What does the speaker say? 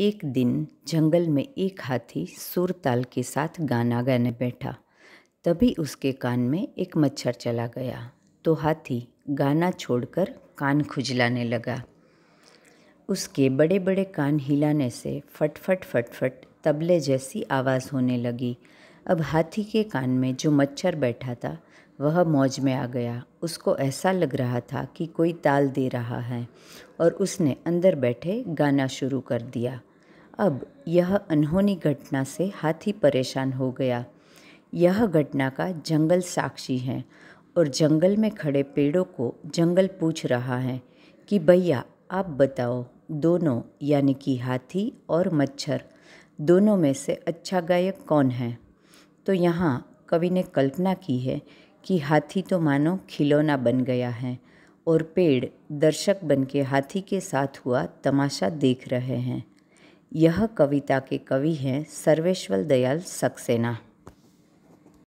एक दिन जंगल में एक हाथी सुरताल के साथ गाना गाने बैठा तभी उसके कान में एक मच्छर चला गया तो हाथी गाना छोड़कर कान खुजलाने लगा उसके बड़े बड़े कान हिलाने से फटफट फटफट तबले जैसी आवाज़ होने लगी अब हाथी के कान में जो मच्छर बैठा था वह मौज में आ गया उसको ऐसा लग रहा था कि कोई ताल दे रहा है और उसने अंदर बैठे गाना शुरू कर दिया अब यह अनहोनी घटना से हाथी परेशान हो गया यह घटना का जंगल साक्षी है और जंगल में खड़े पेड़ों को जंगल पूछ रहा है कि भैया आप बताओ दोनों यानी कि हाथी और मच्छर दोनों में से अच्छा गायक कौन है तो यहाँ कवि ने कल्पना की है कि हाथी तो मानो खिलौना बन गया है और पेड़ दर्शक बन के हाथी के साथ हुआ तमाशा देख रहे हैं यह कविता के कवि हैं सर्वेश्वर दयाल सक्सेना